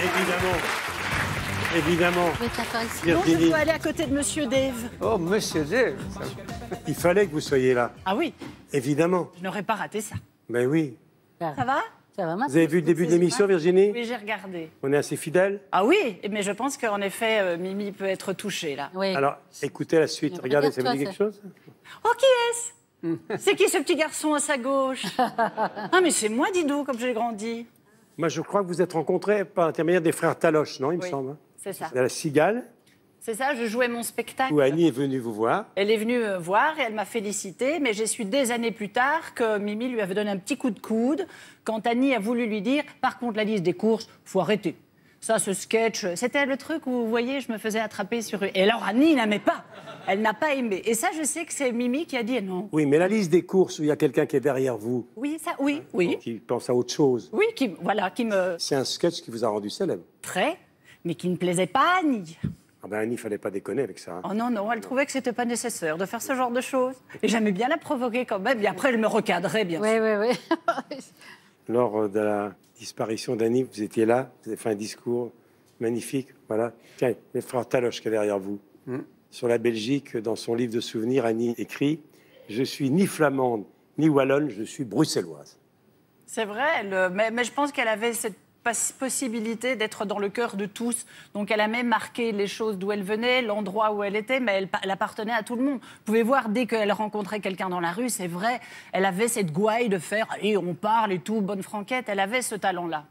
évidemment. Évidemment. Virginie. je dois aller à côté de Monsieur Dave. Oh, Monsieur Dave. Il fallait que vous soyez là. Ah oui. Évidemment. Je n'aurais pas raté ça. Ben oui. Ça va Ça va, Vous avez vu le début de l'émission, Virginie Oui, j'ai regardé. On est assez fidèles Ah oui, mais je pense qu'en effet, euh, Mimi peut être touchée, là. Alors, écoutez la suite. Regardez, ça vous dit quelque chose Oh, qui est-ce C'est qui ce petit garçon à sa gauche Ah, mais c'est moi, Didou, comme j'ai grandi. Moi, je crois que vous êtes rencontrés par l'intermédiaire des frères Taloche, non, il me semble hein. C'est ça. De la Cigale. C'est ça, je jouais mon spectacle. Où Annie est venue vous voir. Elle est venue euh, voir et elle m'a félicité, mais j'ai su des années plus tard que Mimi lui avait donné un petit coup de coude quand Annie a voulu lui dire Par contre, la liste des courses, faut arrêter. Ça, ce sketch, c'était le truc où, vous voyez, je me faisais attraper sur... Et alors, Annie n'aimait pas. Elle n'a pas aimé. Et ça, je sais que c'est Mimi qui a dit non. Oui, mais la liste des courses où il y a quelqu'un qui est derrière vous. Oui, ça, oui, hein, oui. Qui pense à autre chose. Oui, qui, voilà, qui me... C'est un sketch qui vous a rendu célèbre. Très, mais qui ne plaisait pas à Annie. Ah ben Annie, fallait pas déconner avec ça. Hein. Oh non, non, elle trouvait que c'était pas nécessaire de faire ce genre de choses. Et j'aimais bien la provoquer quand même. Et après, elle me recadrait, bien sûr. Oui, oui, oui. Lors euh, de la disparition d'Annie, vous étiez là, vous avez fait un discours magnifique. Voilà. Tiens, les frères qui est derrière vous. Hmm. Sur la Belgique, dans son livre de souvenirs, Annie écrit Je suis ni flamande ni wallonne, je suis bruxelloise. C'est vrai, mais je pense qu'elle avait cette possibilité d'être dans le cœur de tous. Donc elle a même marqué les choses d'où elle venait, l'endroit où elle était, mais elle, appartenait à tout le monde. Vous pouvez voir, dès qu'elle rencontrait quelqu'un dans la rue, c'est vrai, elle avait cette gouaille de faire, et on parle et tout, bonne franquette, elle avait ce talent-là.